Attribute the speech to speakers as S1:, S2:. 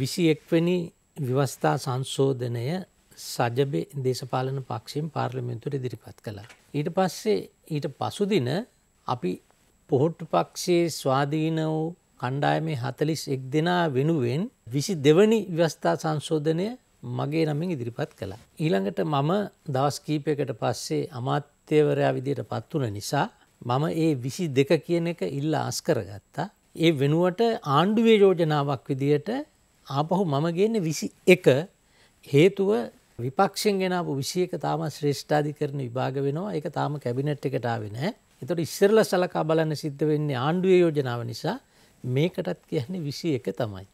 S1: විසි එක්වැනි විවස්ථා සංශෝධනය සජබේ දේශපාලන පක්ෂයෙන් පාර්ලිමෙන්තුර ඉදිරිපත් කළ. ඊට පස්සේ ඊට පසුදින අපි පොහොට්ටු පක්ෂයේ ස්වාධීන වූ කණ්ඩායමේ හතලිස් එක් දෙනා වෙනුවෙන් විසි දෙවනි ව්‍යවස්ථා සංශෝධනය මගේ නමින් ඉදිරිපත් කළා. ඊළඟට මම දවස් කීපයකට පස්සේ අමාත්‍යවරයා විදියට පත්වන නිසා මම ඒ විසි දෙක කියන එක ඉල්ලා අස්කරගත්තා. ඒ වෙනුවට ආණ්ඩුවේ යෝජනාවක් විදියට ආපහු මම ගන්න විසි එක හේතුව විපක්ෂෙන් ගෙනාපු විසියක තාම ශ්‍රේෂ්ඨාධිකරණ විභාග වෙනවා එක තාම කැබිනට් එකටාවෙන එතොට ඉස්සරල සලකා බලන්න සිද්ධ වෙන්නේ ආණ්ඩුවේ යෝජනාව නිසා මේකටත් කියන්නේ විසි එක තමයි.